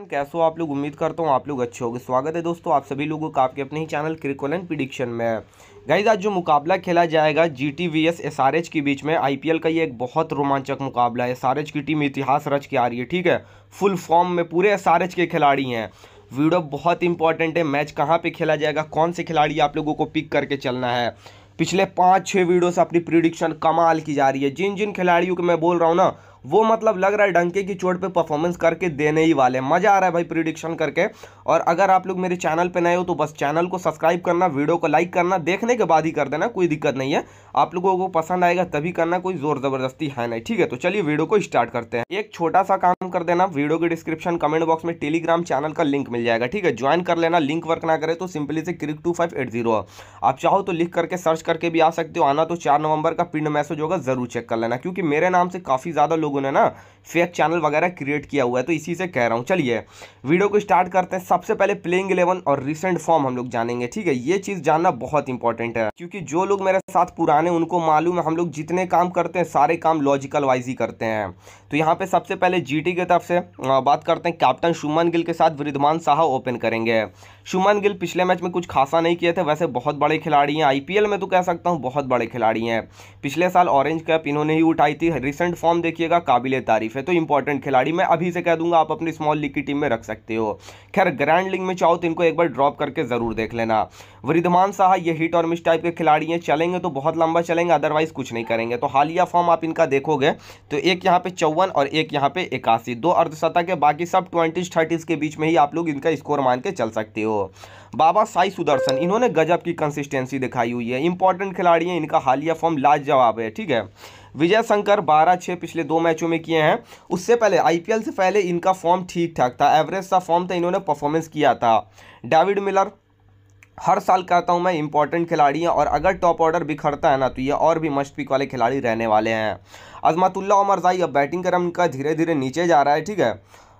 कैसे हो आप लोग उम्मीद करता हूँ आप लोग अच्छे होंगे स्वागत है दोस्तों आप सभी लोगों का आपके अपने ही चैनल क्रिकोलन प्रिडिक्शन में गाइज आज जो मुकाबला खेला जाएगा G T V S S R H के बीच में आई पी एल का ये एक बहुत रोमांचक मुकाबला है एस आर एच की टीम इतिहास रच के आ रही है ठीक है फुल फॉर्म में पूरे एस आर एच के खिलाड़ी हैं वीडियो बहुत इंपॉर्टेंट है मैच कहाँ पर खेला जाएगा कौन से खिलाड़ी आप लोगों को पिक करके चलना है पिछले पाँच छः वीडियो से अपनी प्रिडिक्शन कमाल की जा रही है जिन जिन खिलाड़ियों के मैं बोल रहा हूँ ना वो मतलब लग रहा है डंके की चोट पे परफॉर्मेंस करके देने ही वाले हैं मज़ा आ रहा है भाई प्रिडिक्शन करके और अगर आप लोग मेरे चैनल पे नए हो तो बस चैनल को सब्सक्राइब करना वीडियो को लाइक करना देखने के बाद ही कर देना कोई दिक्कत नहीं है आप लोगों को पसंद आएगा तभी करना कोई ज़ोर ज़बरदस्ती है नहीं ठीक है तो चलिए वीडियो को स्टार्ट करते हैं एक छोटा सा काम कर देना वीडियो के डिस्क्रिप्शन कमेंट बॉक्स में टेलीग्राम चैनल का लिंक मिल जाएगा ठीक है ज्वाइन कर लेना लिंक वर्क ना करे तो सिंपली से crick two five eight zero आप चाहो तो लिख करके सर्च करके भी आ सकते हो आना तो चार नवंबर का पिंड मैसेज होगा जरूर चेक कर लेना क्योंकि मेरे नाम से काफ़ी ज़्यादा लोग ने ना फेक चैनल वगैरह क्रिएट किया हुआ है तो इसी से कह रहा हूँ चलिए वीडियो को स्टार्ट करते हैं सबसे पहले प्लेइंग इलेवन और रिसेंट फॉर्म हम लोग जानेंगे ठीक है ये चीज़ जानना बहुत इंपॉर्टेंट है क्योंकि जो लोग मेरे साथ पुराने उनको मालूम है हम लोग जितने काम करते हैं सारे काम लॉजिकल वाइज ही करते हैं तो यहाँ पर सबसे पहले जी की तरफ से बात करते हैं कैप्टन शुमन गिल के साथ वृद्धमान साहा ओपन करेंगे शुमन गिल पिछले मैच में कुछ खासा नहीं किए थे वैसे बहुत बड़े खिलाड़ी हैं आईपीएल में तो कह सकता हूँ बहुत बड़े खिलाड़ी हैं पिछले साल ऑरेंज कैप इन्होंने ही उठाई थी रिसेंट फॉर्म देखिएगा काबिल तारीफ लाइफ है तो इंपॉर्टेंट खिलाड़ी मैं अभी से कह दूंगा आप अपनी स्मॉल लीग की टीम में रख सकते हो खैर ग्रैंड लीग में चाहो तो इनको एक बार ड्रॉप करके ज़रूर देख लेना वृद्धमान शाह ये हिट और मिस टाइप के खिलाड़ी हैं चलेंगे तो बहुत लंबा चलेंगे अदरवाइज कुछ नहीं करेंगे तो हालिया फॉर्म आप इनका देखोगे तो एक यहाँ पे चौवन और एक यहाँ पे इक्यासी दो अर्धशतक है बाकी सब ट्वेंटीज थर्टीज के बीच में ही आप लोग इनका स्कोर मान के चल सकते हो बाबा साई सुदर्शन इन्होंने गजब की कंसिस्टेंसी दिखाई हुई है इंपॉर्टेंट खिलाड़ी हैं इनका हालिया फॉर्म लाजवाब है ठीक है विजय शंकर बारह छः पिछले दो मैचों में किए हैं उससे पहले आईपीएल से पहले इनका फॉर्म ठीक ठाक था एवरेज सा फॉर्म था इन्होंने परफॉर्मेंस किया था डेविड मिलर हर साल कहता हूँ मैं इंपॉर्टेंट खिलाड़ी हैं और अगर टॉप ऑर्डर बिखरता है ना तो ये और भी मस्ट पिक वाले खिलाड़ी रहने वाले हैं अजमतुल्ला उमर जाई अब बैटिंग क्रम का धीरे धीरे नीचे जा रहा है ठीक है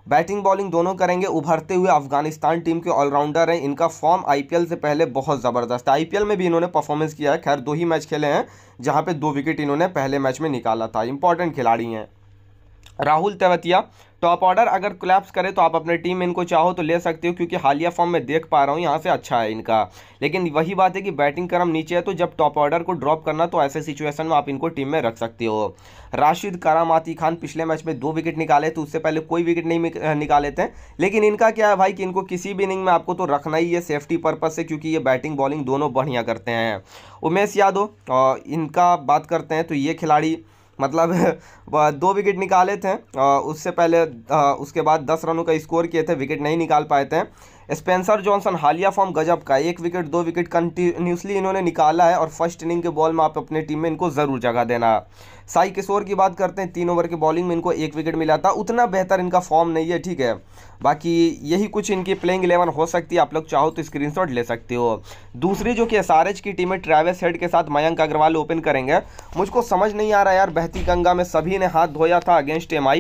बैटिंग बॉलिंग दोनों करेंगे उभरते हुए अफगानिस्तान टीम के ऑलराउंडर हैं इनका फॉर्म आईपीएल से पहले बहुत ज़बरदस्त है आईपीएल में भी इन्होंने परफॉर्मेंस किया है खैर दो ही मैच खेले हैं जहाँ पे दो विकेट इन्होंने पहले मैच में निकाला था इंपॉर्टेंट खिलाड़ी हैं राहुल तेवतिया टॉप ऑर्डर अगर क्लैप्स करें तो आप अपने टीम में इनको चाहो तो ले सकते हो क्योंकि हालिया फॉर्म में देख पा रहा हूँ यहाँ से अच्छा है इनका लेकिन वही बात है कि बैटिंग क्रम नीचे है तो जब टॉप ऑर्डर को ड्रॉप करना तो ऐसे सिचुएशन में आप इनको टीम में रख सकते हो राशिद करामाती खान पिछले मैच में दो विकेट निकाले तो उससे पहले कोई विकेट नहीं निकाले थे लेकिन इनका क्या है भाई कि इनको किसी भी इनिंग में आपको तो रखना ही है सेफ्टी पर्पज़ से क्योंकि ये बैटिंग बॉलिंग दोनों बढ़िया करते हैं उमेश यादव इनका बात करते हैं तो ये खिलाड़ी मतलब दो विकेट निकाले थे उससे पहले उसके बाद दस रनों का स्कोर किए थे विकेट नहीं निकाल पाए थे स्पेंसर जॉनसन हालिया फॉर्म गजब का एक विकेट दो विकेट कंटिन्यूसली इन्होंने निकाला है और फर्स्ट इनिंग के बॉल में आप अपने टीम में इनको ज़रूर जगह देना साई किशोर की बात करते हैं तीन ओवर के बॉलिंग में इनको एक विकेट मिला था उतना बेहतर इनका फॉर्म नहीं है ठीक है बाकी यही कुछ इनकी प्लेइंग इलेवन हो सकती है आप लोग चाहो तो स्क्रीनशॉट ले सकते हो दूसरी जो कि एस की टीम है ट्रैवेस हेड के साथ मयंक अग्रवाल ओपन करेंगे मुझको समझ नहीं आ रहा यार बहती गंगा में सभी ने हाथ धोया था अगेंस्ट एम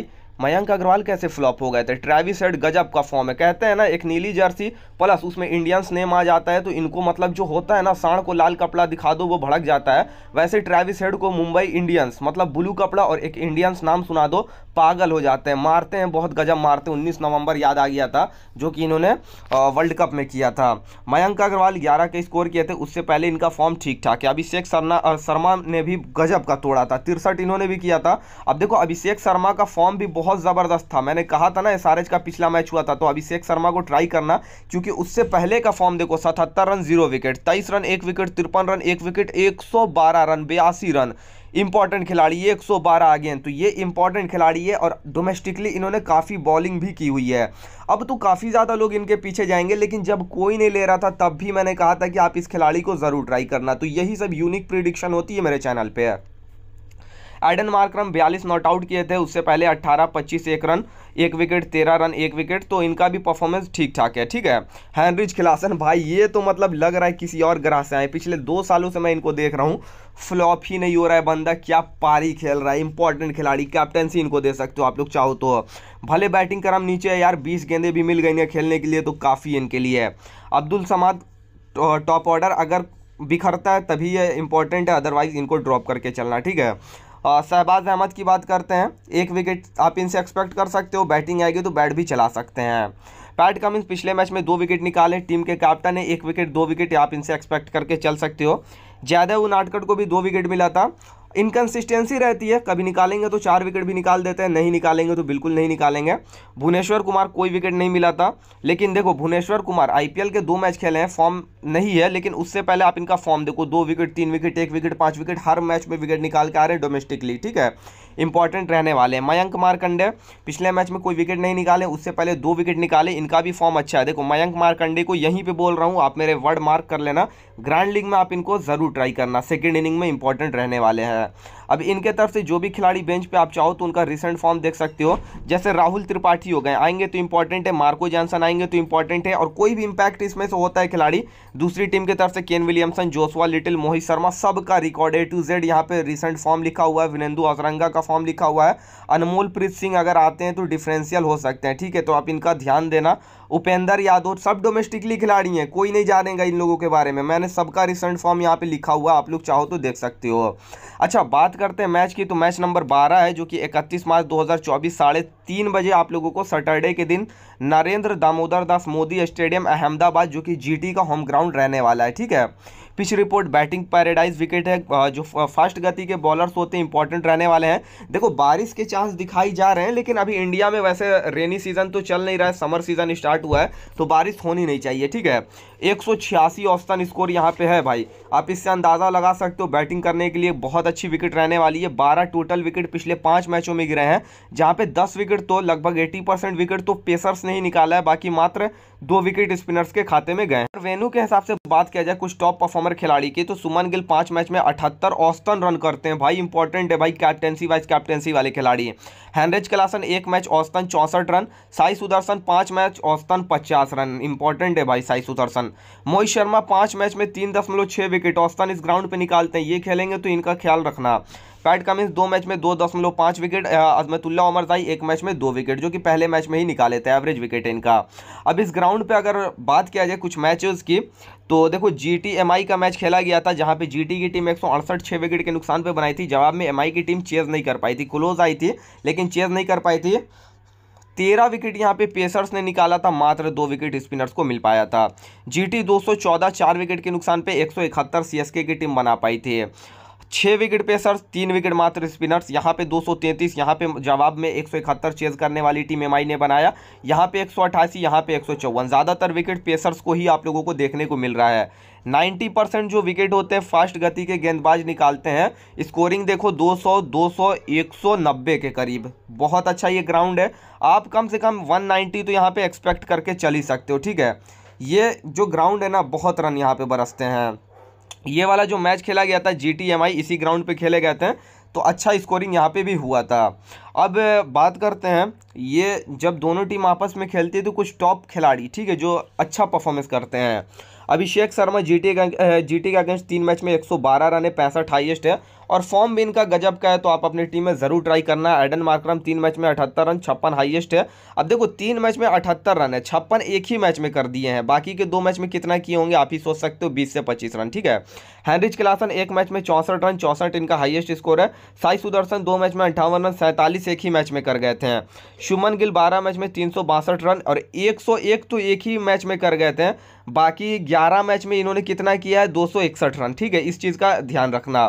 मयंक अग्रवाल कैसे फ्लॉप हो गए थे ट्रेविस हेड गजब का फॉर्म है कहते हैं ना एक नीली जर्सी प्लस उसमें इंडियंस नेम आ जाता है तो इनको मतलब जो होता है ना साढ़ को लाल कपड़ा दिखा दो वो भड़क जाता है वैसे ट्रेविस हेड को मुंबई इंडियंस मतलब ब्लू कपड़ा और एक इंडियंस नाम सुना दो पागल हो जाते हैं मारते हैं बहुत गजब मारते हैं उन्नीस नवंबर याद आ गया था जो कि इन्होंने वर्ल्ड कप में किया था मयंक अग्रवाल ग्यारह के स्कोर किए थे उससे पहले इनका फॉर्म ठीक ठाक है अभिषेक शर्मा शर्मा ने भी गजब का तोड़ा था तिरसठ इन्होंने भी किया था अब देखो अभिषेक शर्मा का फॉर्म भी बहुत ज़बरदस्त था मैंने कहा था ना एस का पिछला मैच हुआ था तो अभिषेक शर्मा को ट्राई करना क्योंकि उससे पहले का फॉर्म देखो सतहत्तर रन जीरो विकेट तेईस रन एक विकेट तिरपन रन एक विकेट एक रन बयासी रन इंपॉर्टेंट खिलाड़ी है सौ बारह आगे हैं तो ये इंपॉर्टेंट खिलाड़ी है और डोमेस्टिकली इन्होंने काफ़ी बॉलिंग भी की हुई है अब तो काफ़ी ज़्यादा लोग इनके पीछे जाएंगे लेकिन जब कोई नहीं ले रहा था तब भी मैंने कहा था कि आप इस खिलाड़ी को ज़रूर ट्राई करना तो यही सब यूनिक प्रिडिक्शन होती है मेरे चैनल पर एडन मार्क्रम बयालीस नॉट आउट किए थे उससे पहले अट्ठारह पच्चीस एक रन एक विकेट तेरह रन एक विकेट तो इनका भी परफॉर्मेंस ठीक ठाक है ठीक है हैनरिज खिलासन भाई ये तो मतलब लग रहा है किसी और ग्रह से आए पिछले दो सालों से मैं इनको देख रहा हूँ फ्लॉप ही नहीं हो रहा है बंदा क्या पारी खेल रहा है इंपॉर्टेंट खिलाड़ी कैप्टनसी इनको दे सकते हो आप लोग चाहो तो भले बैटिंग कर हम नीचे है यार बीस गेंदे भी मिल गई हैं खेलने के लिए तो काफ़ी इनके लिए है अब्दुल समाद टॉप तो, ऑर्डर अगर बिखरता है तभी ये इंपॉर्टेंट है अदरवाइज इनको ड्रॉप करके चलना ठीक है शहबाज अहमद की बात करते हैं एक विकेट आप इनसे एक्सपेक्ट कर सकते हो बैटिंग आएगी तो बैट भी चला सकते हैं पैट कमिंस पिछले मैच में दो विकेट निकाले टीम के कैप्टन है एक विकेट दो विकेट आप इनसे एक्सपेक्ट करके चल सकते हो ज़्यादा नाटकट को भी दो विकेट मिला था इनकन्सिस्टेंसी रहती है कभी निकालेंगे तो चार विकेट भी निकाल देते हैं नहीं निकालेंगे तो बिल्कुल नहीं निकालेंगे भुवनेश्वर कुमार कोई विकेट नहीं मिला था लेकिन देखो भुवनेश्वर कुमार आईपीएल के दो मैच खेले हैं फॉर्म नहीं है लेकिन उससे पहले आप इनका फॉर्म देखो दो विकेट तीन विकेट एक विकेट पाँच विकेट हर मैच में विकेट निकाल के आ रहे हैं डोमेस्टिकली ठीक है इंपॉर्टेंट रहने वाले हैं मयंक मारकंडे पिछले मैच में कोई विकेट नहीं निकाले उससे पहले दो विकेट निकाले इनका भी फॉर्म अच्छा है देखो मयंक मारकंडे को यहीं पर बोल रहा हूँ आप मेरे वर्ड मार्क कर लेना ग्रांड लीग में आप इनको ज़रूर ट्राई करना सेकेंड इनिंग में इंपॉर्टेंट रहने वाले हैं अब इनके तरफ से जो भी खिलाड़ी बेंच पे आप चाहो तो उनका रिसेंट फॉर्म देख सकते हो जैसे राहुल त्रिपाठी हो गए आएंगे तो इंपॉर्टेंट है मार्को जैनसन आएंगे तो इंपॉर्टेंट है और कोई भी इंपैक्ट इसमें से होता है खिलाड़ी दूसरी टीम की तरफ से Kane Williamson Joshua Little Mohit Sharma सब का रिकॉर्ड ए टू जेड यहाँ पे रिसेंट फॉर्म लिखा हुआ है विनेंदु अजरंगा का फॉर्म लिखा हुआ है अनमोल प्रीत सिंह अगर आते हैं तो डिफरेंशियल हो सकते हैं ठीक है तो आप इनका ध्यान देना उपेंद्र यादव सब डोमेस्टिकली खिलाड़ी हैं कोई नहीं जानेगा इन लोगों के बारे में मैंने सबका रिसेंट फॉर्म यहाँ पे लिखा हुआ आप लोग चाहो तो देख सकते हो अच्छा बात करते हैं मैच की तो मैच नंबर बारह है जो कि इकतीस मार्च 2024 साढ़े तीन बजे आप लोगों को सैटरडे के दिन नरेंद्र दामोदर दास मोदी स्टेडियम अहमदाबाद जो कि जीटी का होम ग्राउंड रहने वाला है ठीक है pitch report batting paradise wicket है जो फास्ट गति के बॉलर्स होते हैं इंपॉर्टेंट रहने वाले हैं देखो बारिश के चांस दिखाई जा रहे हैं लेकिन अभी इंडिया में वैसे रेनी सीजन तो चल नहीं रहा है समर सीजन स्टार्ट हुआ है तो बारिश होनी नहीं चाहिए ठीक है एक औसतन स्कोर यहाँ पे है भाई आप इससे अंदाज़ा लगा सकते हो बैटिंग करने के लिए बहुत अच्छी विकेट रहने वाली है बारह टोटल विकेट पिछले पाँच मैचों में गिरे हैं जहाँ पे दस विकेट तो लगभग एटी परसेंट विकेट तो पेसर्स ने ही निकाला है बाकी मात्र दो विकेट स्पिनर्स के खाते में गए वेनू के हिसाब से बात किया जाए कुछ टॉप परफॉर्मर खिलाड़ी की तो सुमन गिल पांच मैच में अठहत्तर औस्तन रन करते हैं भाई इंपॉर्टेंट है भाई कैप्टेंसी वाइस कैप्टेंसी वाले खिलाड़ी हैं हैनरेज कलासन एक मैच औस्तन चौसठ रन साई सुदर्शन पांच मैच औस्तन पचास रन इंपॉर्टेंट है भाई साई सुदर्शन मोहित शर्मा पांच मैच में तीन दशमलव छह विकेट औस्तन इस ग्राउंड पर निकालते हैं ये खेलेंगे तो इनका ख्याल रखना पैट कमिंस दो मैच में दो दशमलव पांच विकेट अजमतुल्ला उमर जाई एक मैच में दो विकेट जो कि पहले मैच में ही निकाले थे एवरेज विकेट इनका अब इस ग्राउंड पे अगर बात किया जाए कुछ मैचेस की तो देखो जीटीएमआई का मैच खेला गया था जहां पे जीटी की टीम एक छः विकेट के नुकसान पर बनाई थी जवाब में एम की टीम चेज नहीं कर पाई थी क्लोज आई थी लेकिन चेज नहीं कर पाई थी तेरह विकेट यहाँ पे पेसर्स ने निकाला था मात्र दो विकेट स्पिनर्स को मिल पाया था जीटी 214 चार विकेट के नुकसान पे 171 सीएसके की टीम बना पाई थी छः विकेट पेसर्स तीन विकेट मात्र स्पिनर्स यहाँ पे 233 यहाँ पे जवाब में एक चेज करने वाली टीम एमआई ने बनाया यहाँ पे एक सौ अठासी यहाँ पे एक ज़्यादातर विकेट पेसर्स को ही आप लोगों को देखने को मिल रहा है 90 परसेंट जो विकेट होते हैं फास्ट गति के गेंदबाज निकालते हैं स्कोरिंग देखो 200 200 190 के करीब बहुत अच्छा ये ग्राउंड है आप कम से कम नाइन्टी तो यहाँ पे एक्सपेक्ट करके चल ही सकते हो ठीक है ये जो ग्राउंड है ना बहुत रन यहाँ पे बरसते हैं ये वाला जो मैच खेला गया था जी इसी ग्राउंड पे खेले गए थे तो अच्छा स्कोरिंग यहाँ पे भी हुआ था अब बात करते हैं ये जब दोनों टीम आपस में खेलती है तो कुछ टॉप खिलाड़ी ठीक है जो अच्छा परफॉर्मेंस करते हैं Abhishek Sharma G T G T के अगेंस्ट तीन मैच में 112 रन है पैंसठ हाइएस्ट है और फॉर्म भी इनका गजब का है तो आप अपनी टीम में जरूर ट्राई करना एडन मार्क्रम तीन मैच में अठहत्तर रन छप्पन हाइएस्ट है अब देखो तीन मैच में अठहत्तर रन है छप्पन एक ही मैच में कर दिए हैं बाकी के दो मैच में कितना किए होंगे आप ही सोच सकते हो बीस से पच्चीस रन ठीक है हैनरिच क्लासन एक मैच में चौंसठ रन चौंसठ इनका हाइएस्ट स्कोर है साई सुदर्शन दो मैच में अंठावन रन सैंतालीस एक ही मैच में कर गए थे शुमन गिल बारह मैच में तीन रन और एक तो एक ही मैच में कर गए थे बाकी ग्यारह मैच में इन्होंने कितना किया है दो रन ठीक है इस चीज़ का ध्यान रखना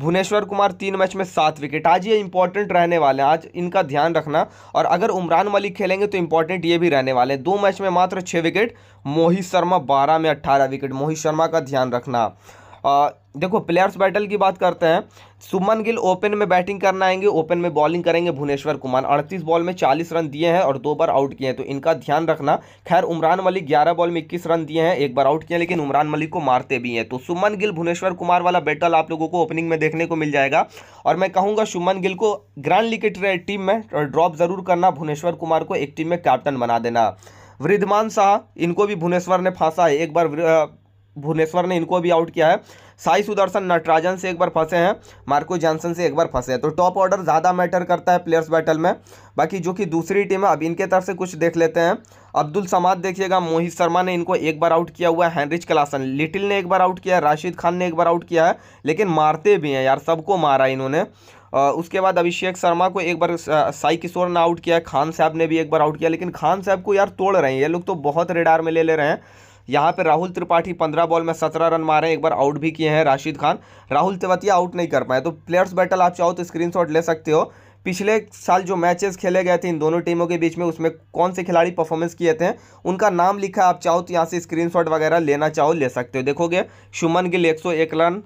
भुवनेश्वर कुमार तीन मैच में सात विकेट आज ये इंपॉर्टेंट रहने वाले हैं आज इनका ध्यान रखना और अगर उमरान मलिक खेलेंगे तो इंपॉर्टेंट ये भी रहने वाले हैं दो मैच में मात्र छः विकेट मोहित शर्मा बारह में अट्ठारह विकेट मोहित शर्मा का ध्यान रखना आ, देखो प्लेयर्स बैटल की बात करते हैं सुमन गिल ओपन में बैटिंग करना आएंगे ओपन में बॉलिंग करेंगे भुवनेश्वर कुमार अड़तीस बॉल में चालीस रन दिए हैं और दो बार आउट किए हैं तो इनका ध्यान रखना खैर उमरान मलिक ग्यारह बॉल में इक्कीस रन दिए हैं एक बार आउट किए लेकिन उमरान मलिक को मारते भी हैं तो सुमन गिल भुवनेश्वर कुमार वाला बैटल आप लोगों को ओपनिंग में देखने को मिल जाएगा और मैं कहूँगा सुमन गिल को ग्रैंड लिकेट टीम में ड्रॉप जरूर करना भुवनेश्वर कुमार को एक टीम में कैप्टन बना देना वृद्धमान शाह इनको भी भुवनेश्वर ने फांसा है एक बार भुवनेश्वर ने इनको भी आउट किया है साई सुदर्शन नटराजन से एक बार फंसे हैं मार्को जॉनसन से एक बार फंसे हैं तो टॉप ऑर्डर ज़्यादा मैटर करता है प्लेयर्स बैटल में बाकी जो कि दूसरी टीम है अब इनके तरफ से कुछ देख लेते हैं अब्दुल समाद देखिएगा मोहित शर्मा ने इनको एक बार आउट किया हुआ है हैनरिच क्लासन लिटिल ने एक बार आउट किया है राशिद खान ने एक बार आउट किया है लेकिन मारते भी हैं यार सबको मारा इन्होंने उसके बाद अभिषेक शर्मा को एक बार साई किशोर ने आउट किया खान साहब ने भी एक बार आउट किया लेकिन खान साहब को यार तोड़ रहे हैं ये लोग तो बहुत रेडार में ले ले रहे हैं यहाँ पे राहुल त्रिपाठी पंद्रह बॉल में सत्रह रन मारे एक बार आउट भी किए हैं राशिद खान राहुल तिवतिया आउट नहीं कर पाए तो प्लेयर्स बैटल आप चाहो तो स्क्रीन ले सकते हो पिछले साल जो मैचेस खेले गए थे इन दोनों टीमों के बीच में उसमें कौन से खिलाड़ी परफॉर्मेंस किए थे उनका नाम लिखा आप चाहो तो यहाँ से स्क्रीनशॉट वगैरह लेना चाहो ले सकते हो देखोगे शुमन गिल एक सौ एक रन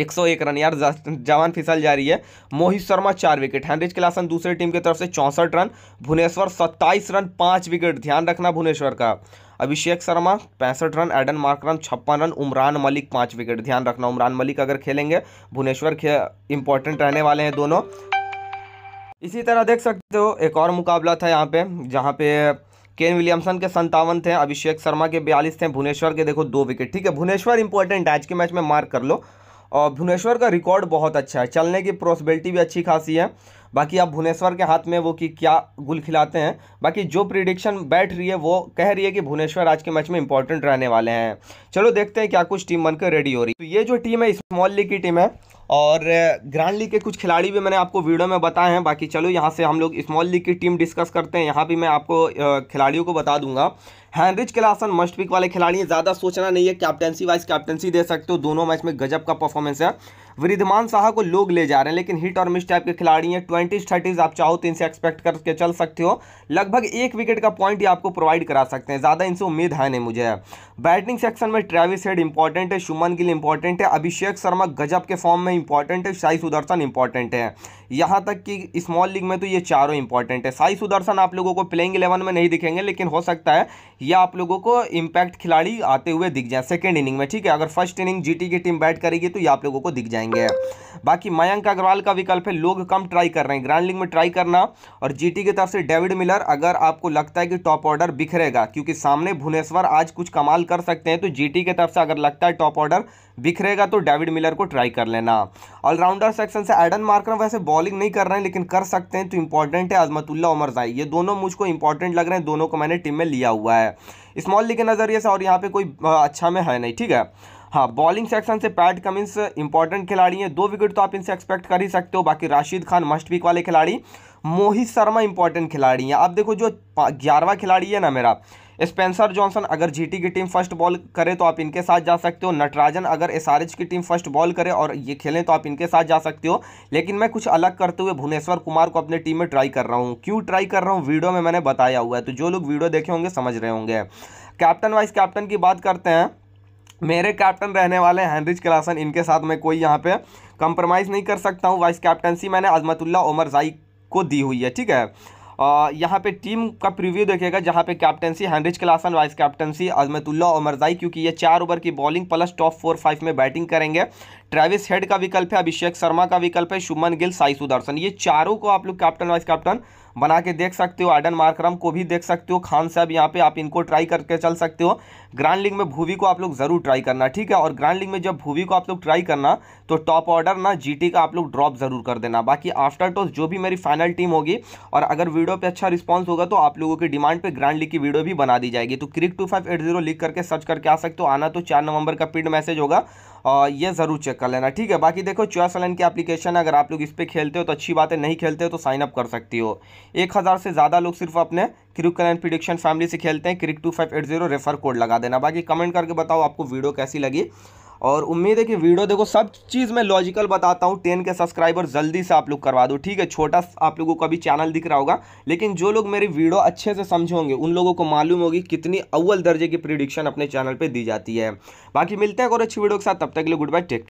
एक सौ एक रन यार जवान फिसल जा रही है मोहित शर्मा चार विकेट हैंनरिज क्लासन दूसरी टीम की तरफ से चौंसठ रन भुवनेश्वर सत्ताईस रन पाँच विकेट ध्यान रखना भुवनेश्वर का अभिषेक शर्मा पैंसठ रन एडन मार्करम छप्पन रन उमरान मलिक पाँच विकेट ध्यान रखना उमरान मलिक अगर खेलेंगे भुवनेश्वर खे इंपॉर्टेंट रहने वाले हैं दोनों इसी तरह देख सकते हो एक और मुकाबला था यहाँ पे जहाँ पे केन विलियमसन के संतावन थे अभिषेक शर्मा के बयालीस थे भुवनेश्वर के देखो दो विकेट ठीक है भुवनेश्वर इंपॉर्टेंट है आज के मैच में मार्क कर लो और भुवनेश्वर का रिकॉर्ड बहुत अच्छा है चलने की प्रोसिबिलिटी भी अच्छी खासी है बाकी आप भुवनेश्वर के हाथ में वो कि क्या गुल खिलाते हैं बाकी जो प्रिडिक्शन बैठ रही है वो कह रही है कि भुवनेश्वर आज के मैच में इंपॉर्टेंट रहने वाले हैं चलो देखते हैं क्या कुछ टीम बनकर रेडी हो रही है तो ये जो टीम है स्मॉल लीग की टीम है और ग्रैंड लीग के कुछ खिलाड़ी भी मैंने आपको वीडियो में बताए हैं बाकी चलो यहाँ से हम लोग स्मॉल लीग की टीम डिस्कस करते हैं यहाँ भी मैं आपको खिलाड़ियों को बता दूंगा हैंनरिच क्लासन मस्ट पिक वाले खिलाड़ी ज़्यादा सोचना नहीं है कैप्टेंसी वाइज कैप्टनसी दे सकते हो दोनों मैच में गजब का परफॉर्मेंस है वृद्धमान शाह को लोग ले जा रहे हैं लेकिन हिट और मिस टाइप के खिलाड़ी हैं ट्वेंटीज थर्टीज आप चाहो तो इनसे एक्सपेक्ट करके चल सकते हो लगभग एक विकेट का पॉइंट ही आपको प्रोवाइड करा सकते हैं ज़्यादा इनसे उम्मीद है नहीं मुझे बैटिंग सेक्शन में ट्रेविस हेड इंपॉर्टेंट है शुमन गिल इंपॉर्टेंट है अभिषेक शर्मा गजब के फॉर्म में इंपॉर्टेंट है साई सुदर्शन इंपॉर्टेंट है यहाँ तक कि स्मॉल लीग में तो ये चारों इंपॉर्टेंट है साई सुदर्शन आप लोगों को प्लेइंग इलेवन में नहीं दिखेंगे लेकिन हो सकता है ये आप लोगों को इंपैक्ट खिलाड़ी आते हुए दिख जाए सेकेंड इनिंग में ठीक है अगर फर्स्ट इनिंग जीटी की टीम बैट करेगी तो ये आप लोगों को दिख जाएंगे जाएंगे बाकी मयंक अग्रवाल का विकल्प है लोग कम ट्राई कर रहे हैं ग्रैंड लीग में ट्राई करना और जीटी की तरफ से डेविड मिलर अगर आपको लगता है कि टॉप ऑर्डर बिखरेगा क्योंकि सामने भुवनेश्वर आज कुछ कमाल कर सकते हैं तो जीटी की तरफ से अगर लगता है टॉप ऑर्डर बिखरेगा तो डेविड मिलर को ट्राई कर लेना ऑलराउंडर सेक्शन से एडन मार्कर वैसे बॉलिंग नहीं कर रहे हैं लेकिन कर सकते हैं तो इंपॉर्टेंट है अजमतुल्ला उमर जाए ये दोनों मुझको इंपॉर्टेंट लग रहे हैं दोनों को मैंने टीम में लिया हुआ है स्मॉल लीग के नज़रिए से और यहाँ पे कोई अच्छा में है नहीं ठीक है हाँ बॉलिंग सेक्शन से पैट कमिंस इंपॉर्टेंट खिलाड़ी हैं दो विकेट तो आप इनसे एक्सपेक्ट कर ही सकते हो बाकी राशिद खान मस्ट पिक वाले खिलाड़ी मोहित शर्मा इंपॉर्टेंट खिलाड़ी हैं आप देखो जो ग्यारहवा खिलाड़ी है ना मेरा स्पेंसर जॉनसन अगर जीटी की टीम फर्स्ट बॉल करे तो आप इनके साथ जा सकते हो नटराजन अगर एसआरएच की टीम फर्स्ट बॉल करे और ये खेलें तो आप इनके साथ जा सकते हो लेकिन मैं कुछ अलग करते हुए भुवनेश्वर कुमार को अपने टीम में ट्राई कर रहा हूँ क्यों ट्राई कर रहा हूँ वीडियो में मैंने बताया हुआ है तो जो लोग वीडियो देखे होंगे समझ रहे होंगे कैप्टन वाइस कैप्टन की बात करते हैं मेरे कैप्टन रहने वाले हैं हेनरिच क्लासन इनके साथ मैं कोई यहाँ पे कंप्रोमाइज़ नहीं कर सकता हूँ वाइस कैप्टनसी मैंने अजमतुल्ला उमर जाई को दी हुई है ठीक है यहाँ पे टीम का प्रीव्यू देखिएगा जहाँ पे captaincy Heinrich Klaasen vice captaincy Azmatullah Omarzai क्योंकि ये चार ओवर की bowling plus top four five में बैटिंग करेंगे ट्रेविस हेड का विकल्प है अभिषेक शर्मा का विकल्प है शुभमन गिल साई सुदर्शन ये चारों को आप लोग कैप्टन वाइस कैप्टन बना के देख सकते हो आर्डन मार्करम को भी देख सकते हो खान साहब यहाँ पे आप इनको ट्राई करके चल सकते हो ग्रांड लीग में भूवी को आप लोग ज़रूर ट्राई करना ठीक है और ग्रांड लीग में जब भूवी को आप लोग ट्राई करना तो टॉप ऑर्डर ना जीटी का आप लोग ड्रॉप ज़रूर कर देना बाकी आफ्टर टॉस जो भी मेरी फाइनल टीम होगी और अगर वीडियो पर अच्छा रिस्पॉन्स होगा तो आप लोगों की डिमांड पर ग्रांड लीग की वीडियो भी बना दी जाएगी तो crick two five eight zero लिख करके सर्च करके आ सकते हो आना तो चार नवंबर का पिंड मैसेज होगा और ये ज़रूर चेक कर लेना ठीक है बाकी देखो चॉइस लाइन की एप्लीकेशन अगर आप लोग इस पर खेलते हो तो अच्छी बात है नहीं खेलते हो तो साइन अप कर सकती हो एक हज़ार से ज़्यादा लोग सिर्फ अपने क्रिक एंड प्रिडिक्शन फैमिली से खेलते हैं crick two five eight zero refer code लगा देना बाकी कमेंट करके बताओ आपको वीडियो कैसी लगी और उम्मीद है कि वीडियो देखो सब चीज़ मैं लॉजिकल बताता हूँ टेन के सब्सक्राइबर जल्दी से आप लोग करवा दो ठीक है छोटा आप लोगों को अभी चैनल दिख रहा होगा लेकिन जो लोग मेरी वीडियो अच्छे से समझे होंगे उन लोगों को मालूम होगी कितनी अव्वल दर्जे की प्रिडिक्शन अपने चैनल पर दी जाती है बाकी मिलते हैं और अच्छी वीडियो के साथ तब तक के लिए गुड बाय टेक